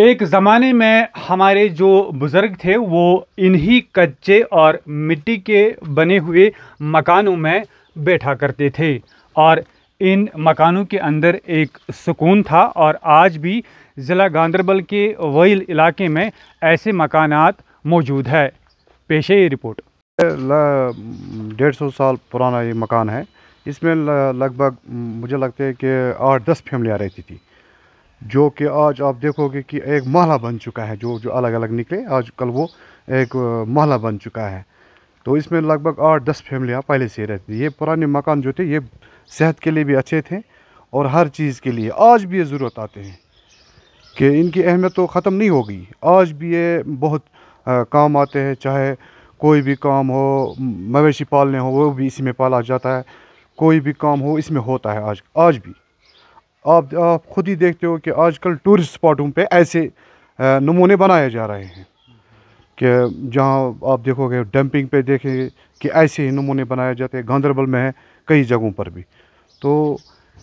एक ज़माने में हमारे जो बुज़ुर्ग थे वो इन्हीं कच्चे और मिट्टी के बने हुए मकानों में बैठा करते थे और इन मकानों के अंदर एक सुकून था और आज भी ज़िला गांधरबल के वहील इलाके में ऐसे मकानात मौजूद है पेशे ये रिपोर्ट डेढ़ सौ साल पुराना ये मकान है इसमें लगभग मुझे लगता है कि आठ दस आ रहती थी जो कि आज आप देखोगे कि एक महला बन चुका है जो जो अलग अलग निकले आज कल वो एक महला बन चुका है तो इसमें लगभग आठ दस फैमिलियाँ पहले से रहती थी ये पुराने मकान जो थे ये सेहत के लिए भी अच्छे थे और हर चीज़ के लिए आज भी ये ज़रूरत आते हैं कि इनकी अहमियत तो ख़त्म नहीं होगी आज भी ये बहुत आ, काम आते हैं चाहे कोई भी काम हो मवेशी पालने हो वो भी इसी में पाला जाता है कोई भी काम हो इसमें होता है आज आज भी आप आप खुद ही देखते हो कि आजकल टूरिस्ट स्पॉटों पे ऐसे नमूने बनाए जा रहे हैं कि जहाँ आप देखोगे डंपिंग पे देखेंगे कि ऐसे ही नमूने बनाए जाते हैं गांधरबल में है कई जगहों पर भी तो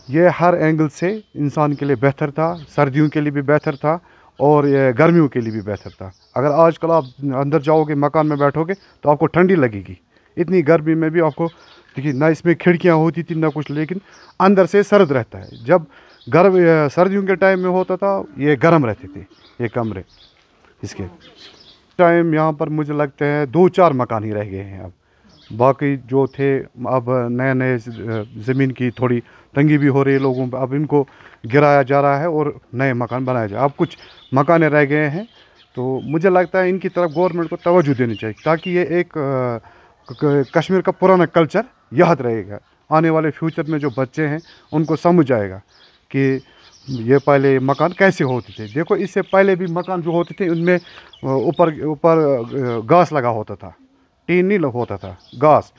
ये हर एंगल से इंसान के लिए बेहतर था सर्दियों के लिए भी बेहतर था और गर्मियों के लिए भी बेहतर था अगर आजकल आप अंदर जाओगे मकान में बैठोगे तो आपको ठंडी लगेगी इतनी गर्मी में भी आपको देखिए ना इसमें खिड़कियाँ होती थी ना कुछ लेकिन अंदर से सर्द रहता है जब गर्म सर्दियों के टाइम में होता था ये गर्म रहते थे ये कमरे इसके टाइम यहाँ पर मुझे लगते हैं दो चार मकान ही रह गए हैं अब बाकी जो थे अब नए नए ज़मीन की थोड़ी तंगी भी हो रही है लोगों पर अब इनको गिराया जा रहा है और नए मकान बनाए जा अब कुछ मकान रह गए हैं तो मुझे लगता है इनकी तरफ गवर्नमेंट को तोज्जो देनी चाहिए ताकि ये एक कश्मीर का पुराना कल्चर याद रहेगा आने वाले फ्यूचर में जो बच्चे हैं उनको समझ आएगा कि ये पहले मकान कैसे होते थे देखो इससे पहले भी मकान जो होते थे उनमें ऊपर ऊपर घास लगा होता था टीन नहीं होता था घास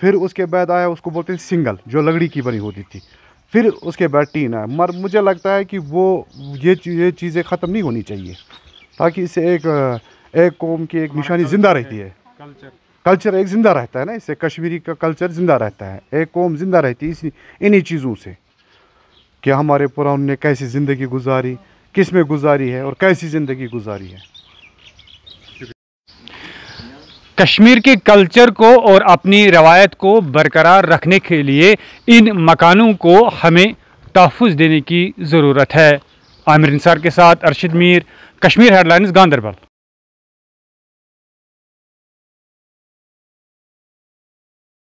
फिर उसके बाद आया उसको बोलते थे सिंगल जो लकड़ी की बनी होती थी फिर उसके बाद टीन आया मगर मुझे लगता है कि वो ये ये चीज़ें ख़त्म नहीं होनी चाहिए ताकि इससे एक एक कौम की एक निशानी ज़िंदा रहती है कल्चर कल्चर एक ज़िंदा रहता है ना इससे कश्मीरी का कल्चर ज़िंदा रहता है एक कौम ज़िंदा रहती है इसी इन्हीं चीज़ों से कि हमारे पुरान ने कैसी ज़िंदगी गुजारी किस में गुजारी है और कैसी ज़िंदगी गुजारी है कश्मीर के कल्चर को और अपनी रवायत को बरकरार रखने के लिए इन मकानों को हमें तहफ़ देने की ज़रूरत है आमिर इंसार के साथ अरशद मीर कश्मीर हेडलाइंस गांधरबल